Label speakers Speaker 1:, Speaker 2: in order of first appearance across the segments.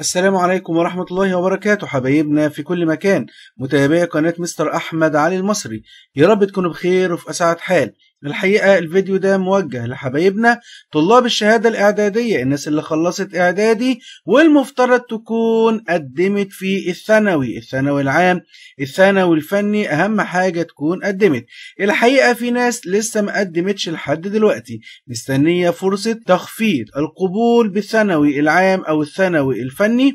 Speaker 1: السلام عليكم ورحمة الله وبركاته حبايبنا في كل مكان متابعي قناة مستر أحمد علي المصري يا رب تكونوا بخير وفي أسعد حال الحقيقة الفيديو ده موجه لحبايبنا طلاب الشهادة الإعدادية الناس اللي خلصت إعدادي والمفترض تكون قدمت في الثانوي الثانوي العام الثانوي الفني أهم حاجة تكون قدمت الحقيقة في ناس لسه ما قدمتش لحد دلوقتي مستنية فرصة تخفيض القبول بالثانوي العام أو الثانوي الفني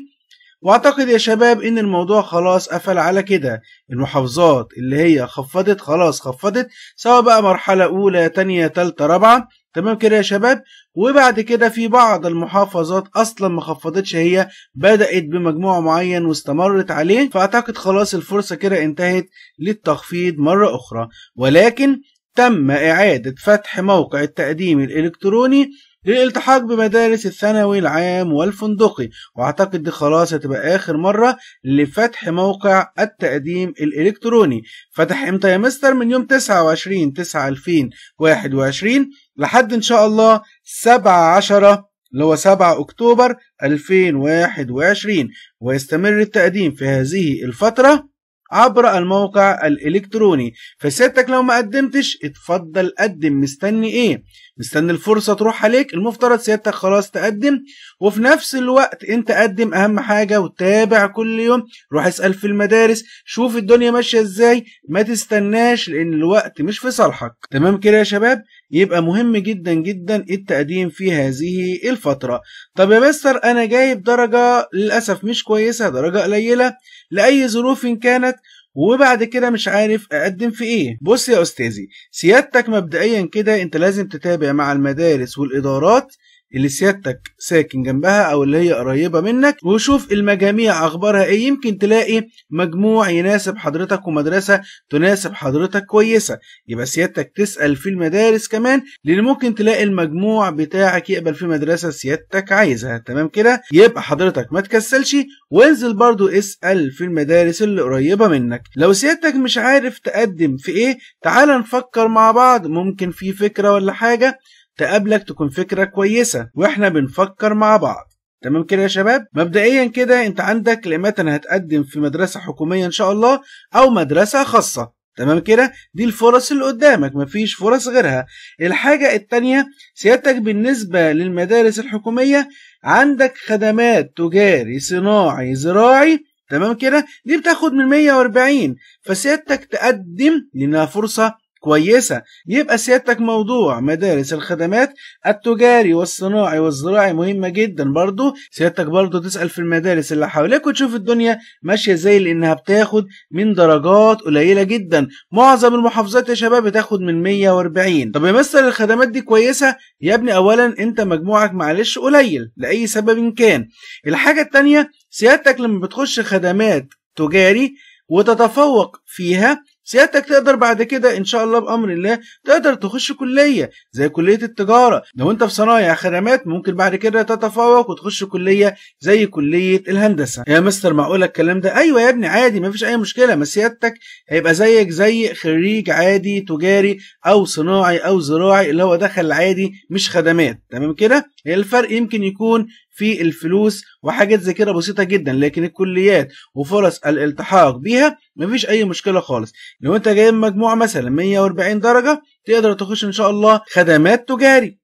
Speaker 1: واعتقد يا شباب ان الموضوع خلاص قفل على كده المحافظات اللي هي خفضت خلاص خفضت سواء بقى مرحله اولى تانية تالتة رابعه تمام كده يا شباب وبعد كده في بعض المحافظات اصلا ما خفضتش هي بدات بمجموع معين واستمرت عليه فاعتقد خلاص الفرصه كده انتهت للتخفيض مره اخرى ولكن تم اعاده فتح موقع التقديم الالكتروني للالتحاق بمدارس الثانوي العام والفندقي واعتقد دي خلاص هتبقى اخر مره لفتح موقع التقديم الالكتروني فتح امتى يا مستر من يوم 29 9 2021 لحد ان شاء الله 7 10 اللي هو 7 اكتوبر 2021 ويستمر التقديم في هذه الفتره عبر الموقع الإلكتروني فسيادتك لو ما قدمتش اتفضل قدم مستني ايه مستني الفرصة تروح عليك المفترض سيادتك خلاص تقدم وفي نفس الوقت انت قدم اهم حاجة وتابع كل يوم روح اسأل في المدارس شوف الدنيا ماشية ازاي ما تستناش لان الوقت مش في صالحك تمام كده يا شباب يبقى مهم جدا جدا التقديم في هذه الفترة طب يا مستر أنا جايب درجة للأسف مش كويسة درجة قليلة لأي ظروف كانت وبعد كده مش عارف اقدم في ايه بص يا استاذي سيادتك مبدئيا كده انت لازم تتابع مع المدارس والادارات اللي سيادتك ساكن جنبها او اللي هي قريبه منك وشوف المجاميع اخبارها ايه يمكن تلاقي مجموع يناسب حضرتك ومدرسه تناسب حضرتك كويسه يبقى سيادتك تسال في المدارس كمان لان ممكن تلاقي المجموع بتاعك يقبل في مدرسه سيادتك عايزها تمام كده يبقى حضرتك ما تكسلش وانزل برضو اسال في المدارس اللي قريبه منك لو سيادتك مش عارف تقدم في ايه تعال نفكر مع بعض ممكن في فكره ولا حاجه تقابلك تكون فكرة كويسة واحنا بنفكر مع بعض تمام كده يا شباب مبدئيا كده انت عندك لما انا هتقدم في مدرسة حكومية ان شاء الله او مدرسة خاصة تمام كده دي الفرص اللي قدامك مفيش فرص غيرها الحاجة الثانيه سيادتك بالنسبة للمدارس الحكومية عندك خدمات تجاري صناعي زراعي تمام كده دي بتاخد من 140 فسيادتك تقدم لانها فرصة كويسة يبقى سيادتك موضوع مدارس الخدمات التجاري والصناعي والزراعي مهمة جدا برضو سيادتك برضو تسأل في المدارس اللي حواليك وتشوف الدنيا ماشية زي لأنها بتاخد من درجات قليلة جدا معظم المحافظات يا شباب بتاخد من 140 طب يا مستر الخدمات دي كويسة يا ابني أولا أنت مجموعك معلش قليل لأي سبب كان الحاجة التانية سيادتك لما بتخش خدمات تجاري وتتفوق فيها سيادتك تقدر بعد كده ان شاء الله بامر الله تقدر تخش كليه زي كليه التجاره لو انت في صنايع خدمات ممكن بعد كده تتفوق وتخش كليه زي كليه الهندسه يا مستر معقوله الكلام ده ايوه يا ابني عادي مفيش اي مشكله ما سيادتك هيبقى زيك زي خريج عادي تجاري او صناعي او زراعي اللي هو دخل عادي مش خدمات تمام كده الفرق يمكن يكون في الفلوس وحاجات زي كده بسيطه جدا لكن الكليات وفرص الالتحاق بيها مفيش اي مشكله خالص لو انت جايب مجموعه مثلا 140 درجه تقدر تخش ان شاء الله خدمات تجاري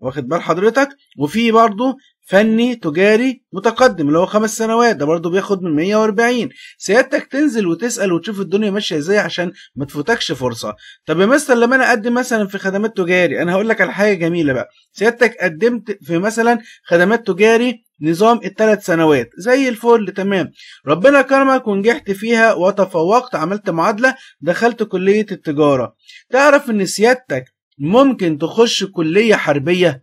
Speaker 1: واخد بال حضرتك وفي برضه فني تجاري متقدم اللي هو خمس سنوات ده برضه بياخد من 140 سيادتك تنزل وتسال وتشوف الدنيا ماشيه ازاي عشان ما تفوتكش فرصه طب يا مستر لما انا اقدم مثلا في خدمات تجاري انا هقول لك على حاجه جميله بقى سيادتك قدمت في مثلا خدمات تجاري نظام الثلاث سنوات زي الفل تمام ربنا كرمك ونجحت فيها وتفوقت عملت معادله دخلت كليه التجاره تعرف ان سيادتك ممكن تخش كليه حربيه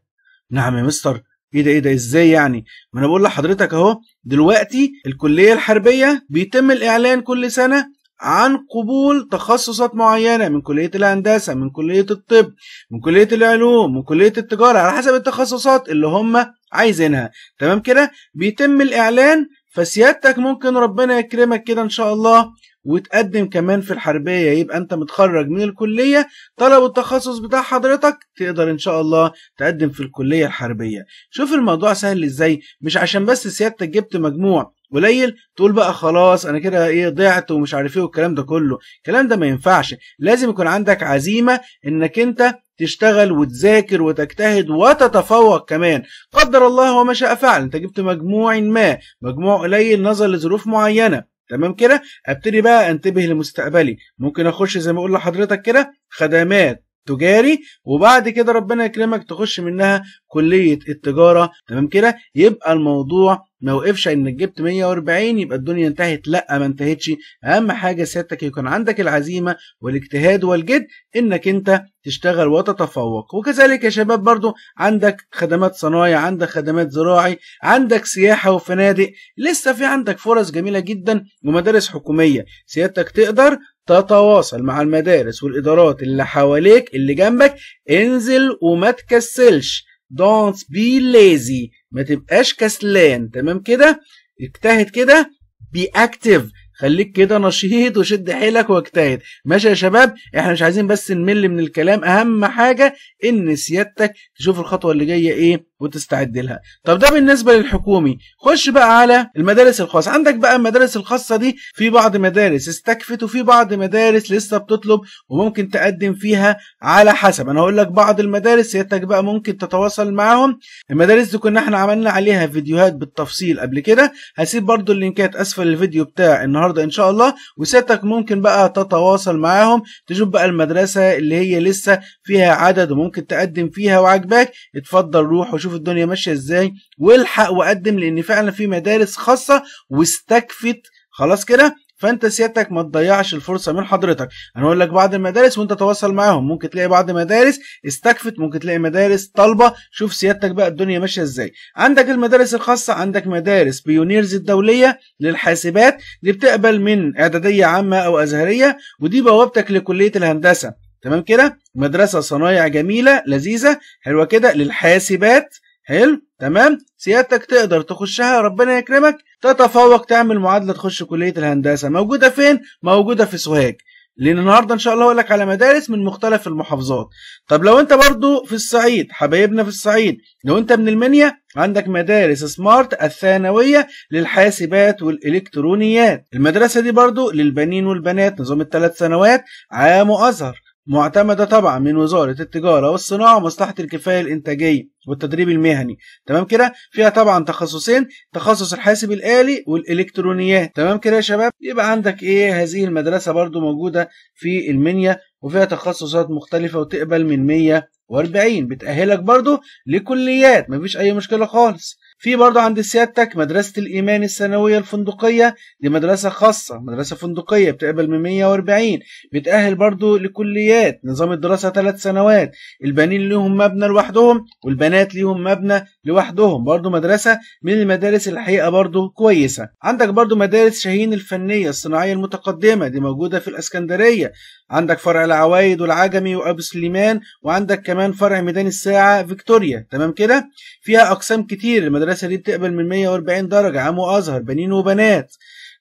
Speaker 1: نعم يا مستر ايه ده ايه ده ازاي يعني ما انا بقول لحضرتك اهو دلوقتي الكليه الحربيه بيتم الاعلان كل سنه عن قبول تخصصات معينة من كلية الهندسة من كلية الطب من كلية العلوم من كلية التجارة على حسب التخصصات اللي هم عايزينها تمام كده بيتم الإعلان فسيادتك ممكن ربنا يكرمك كده إن شاء الله وتقدم كمان في الحربيه يبقى انت متخرج من الكليه طلب التخصص بتاع حضرتك تقدر ان شاء الله تقدم في الكليه الحربيه شوف الموضوع سهل ازاي مش عشان بس سيادتك جبت مجموع قليل تقول بقى خلاص انا كده ايه ضعت ومش عارف ايه والكلام ده كله الكلام ده ما ينفعش لازم يكون عندك عزيمه انك انت تشتغل وتذاكر وتجتهد وتتفوق كمان قدر الله وما شاء فعل انت جبت مجموع ما مجموع قليل نظر لظروف معينه تمام كده ابتدي بقى انتبه لمستقبلي ممكن اخش زي ما اقول لحضرتك كده خدمات تجاري وبعد كده ربنا يكرمك تخش منها كليه التجاره تمام كده يبقى الموضوع ما وقفش انك جبت 140 يبقى الدنيا انتهت لا ما انتهتش اهم حاجه سيادتك يكون عندك العزيمه والاجتهاد والجد انك انت تشتغل وتتفوق وكذلك يا شباب برضو عندك خدمات صنايع عندك خدمات زراعي عندك سياحه وفنادق لسه في عندك فرص جميله جدا ومدارس حكوميه سيادتك تقدر تتواصل مع المدارس والادارات اللي حواليك اللي جنبك انزل وما تكسلش don't be lazy ما تبقاش كسلان تمام كده اجتهد كده بي اكتف خليك كده نشيط وشد حيلك واجتهد ماشي يا شباب احنا مش عايزين بس نمل من الكلام اهم حاجه ان سيادتك تشوف الخطوه اللي جايه ايه وتستعد لها طب ده بالنسبه للحكومي خش بقى على المدارس الخاصه عندك بقى المدارس الخاصه دي في بعض مدارس استكفت وفي بعض مدارس لسه بتطلب وممكن تقدم فيها على حسب انا هقول لك بعض المدارس سيادتك بقى ممكن تتواصل معاهم المدارس دي كنا احنا عملنا عليها فيديوهات بالتفصيل قبل كده هسيب برضو اللينكات اسفل الفيديو بتاع النهارده النهارده ان شاء الله وسيادتك ممكن بقى تتواصل معاهم تشوف بقى المدرسه اللي هي لسه فيها عدد وممكن تقدم فيها وعجبك اتفضل روح وشوف الدنيا ماشيه ازاي والحق وقدم لان فعلا في مدارس خاصه واستكفت خلاص كده فانت سيادتك ما تضيعش الفرصه من حضرتك انا اقول لك بعض المدارس وانت تواصل معاهم ممكن تلاقي بعض مدارس استكفت ممكن تلاقي مدارس طالبه شوف سيادتك بقى الدنيا ماشيه ازاي عندك المدارس الخاصه عندك مدارس بيونيرز الدوليه للحاسبات دي بتقبل من اعداديه عامه او ازهريه ودي بوابتك لكليه الهندسه تمام كده مدرسه صنايع جميله لذيذه حلوه كده للحاسبات حلو تمام سيادتك تقدر تخشها ربنا يكرمك تتفوق تعمل معادله تخش كليه الهندسه موجوده فين موجوده في سوهاج لان النهارده ان شاء الله هقول لك على مدارس من مختلف المحافظات طب لو انت برضو في الصعيد حبايبنا في الصعيد لو انت من المنيا عندك مدارس سمارت الثانويه للحاسبات والالكترونيات المدرسه دي برضو للبنين والبنات نظام الثلاث سنوات عام وازهر معتمدة طبعا من وزارة التجارة والصناعة ومصلحة الكفاية الإنتاجية والتدريب المهني تمام كده فيها طبعا تخصصين تخصص الحاسب الآلي والإلكترونيات تمام كده يا شباب يبقى عندك إيه هذه المدرسة برضو موجودة في المنيا وفيها تخصصات مختلفة وتقبل من 140 بتأهلك برضو لكليات مفيش أي مشكلة خالص في برضه عند سيادتك مدرسة الإيمان الثانوية الفندقية دي مدرسة خاصة مدرسة فندقية بتقبل من 140 بتأهل برضه لكليات نظام الدراسة ثلاث سنوات البنين ليهم مبنى لوحدهم والبنات ليهم مبنى لوحدهم برضه مدرسة من المدارس الحقيقة برضه كويسة عندك برضه مدارس شاهين الفنية الصناعية المتقدمة دي موجودة في الإسكندرية عندك فرع العوايد والعجمي وابو سليمان وعندك كمان فرع ميدان الساعة فيكتوريا تمام كده فيها أقسام كتير المدرسه دي بتقبل من 140 درجه عام وازهر بنين وبنات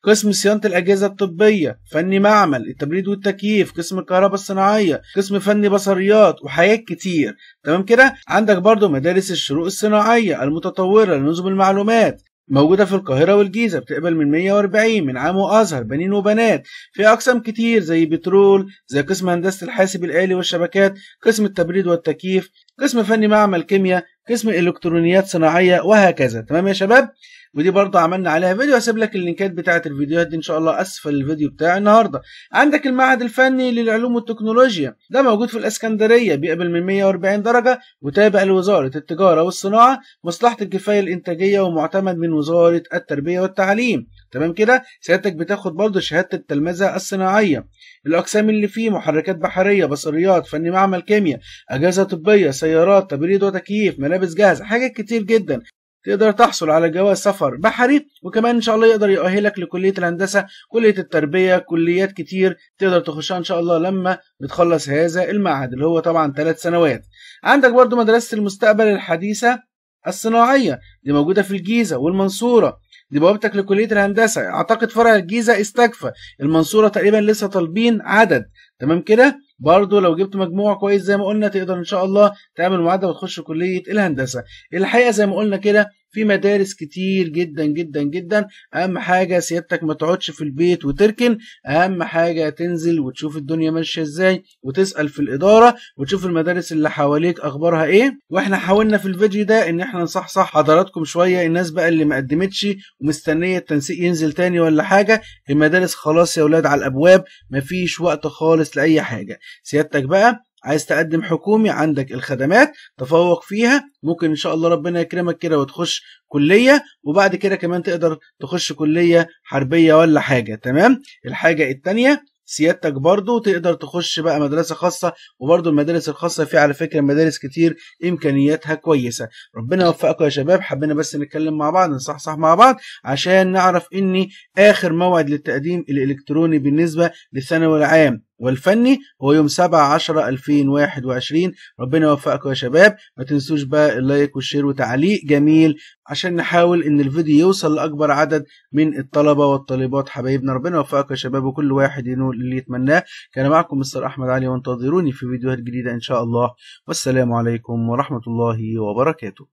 Speaker 1: قسم صيانة الأجهزة الطبية، فني معمل، التبريد والتكييف، قسم الكهرباء الصناعية، قسم فني بصريات وحاجات كتير، تمام كده؟ عندك برضو مدارس الشروق الصناعية المتطورة لنظم المعلومات، موجودة في القاهرة والجيزة بتقبل من 140 من عام وأزهر بنين وبنات في أقسام كتير زي بترول زي قسم هندسة الحاسب الآلي والشبكات قسم التبريد والتكييف قسم فني معمل كيمياء قسم الكترونيات صناعيه وهكذا تمام يا شباب ودي برضه عملنا عليها فيديو هسيب لك اللينكات بتاعه الفيديوهات دي ان شاء الله اسفل الفيديو بتاع النهارده عندك المعهد الفني للعلوم والتكنولوجيا ده موجود في الاسكندريه بيقبل من 140 درجه وتابع لوزاره التجاره والصناعه مصلحه الكفايه الانتاجيه ومعتمد من وزاره التربيه والتعليم تمام كده سيادتك بتاخد برضه شهاده التلمذه الصناعيه الاقسام اللي فيه محركات بحريه بصريات فني معمل كيمياء اجهزه طبيه سيارات تبريد وتكييف ملابس جاهزه حاجات كتير جدا تقدر تحصل على جواز سفر بحري وكمان ان شاء الله يقدر يؤهلك لكليه الهندسه كليه التربيه كليات كتير تقدر تخشها ان شاء الله لما بتخلص هذا المعهد اللي هو طبعا ثلاث سنوات عندك برضو مدرسه المستقبل الحديثه الصناعيه دي موجوده في الجيزه والمنصوره دي بوابتك لكليه الهندسه اعتقد فرع الجيزه استكفى المنصوره تقريبا لسه طالبين عدد تمام كده برضه لو جبت مجموع كويس زي ما قلنا تقدر ان شاء الله تعمل معادله وتخش كليه الهندسه الحقيقه زي ما قلنا كده في مدارس كتير جدا جدا جدا اهم حاجه سيادتك ما تقعدش في البيت وتركن اهم حاجه تنزل وتشوف الدنيا ماشيه ازاي وتسال في الاداره وتشوف المدارس اللي حواليك اخبارها ايه واحنا حاولنا في الفيديو ده ان احنا نصحصح حضراتكم شويه الناس بقى اللي ما قدمتش ومستنيه التنسيق ينزل تاني ولا حاجه المدارس خلاص يا اولاد على الابواب مفيش وقت خالص لاي حاجه سيادتك بقى عايز تقدم حكومي عندك الخدمات تفوق فيها ممكن ان شاء الله ربنا يكرمك كده وتخش كليه وبعد كده كمان تقدر تخش كليه حربيه ولا حاجه تمام الحاجه الثانيه سيادتك برضو تقدر تخش بقى مدرسة خاصة وبرضو المدارس الخاصة في على فكرة مدارس كتير إمكانياتها كويسة ربنا يوفقكم يا شباب حبينا بس نتكلم مع بعض نصحصح مع بعض عشان نعرف إني آخر موعد للتقديم الإلكتروني بالنسبة للثانوي العام والفني هو يوم 7 10 2021 ربنا يوفقكم يا شباب ما تنسوش بقى اللايك والشير وتعليق جميل عشان نحاول ان الفيديو يوصل لاكبر عدد من الطلبه والطالبات حبايبنا ربنا يوفقكم يا شباب وكل واحد ينول اللي يتمناه كان معكم مستر احمد علي وانتظروني في فيديوهات جديده ان شاء الله والسلام عليكم ورحمه الله وبركاته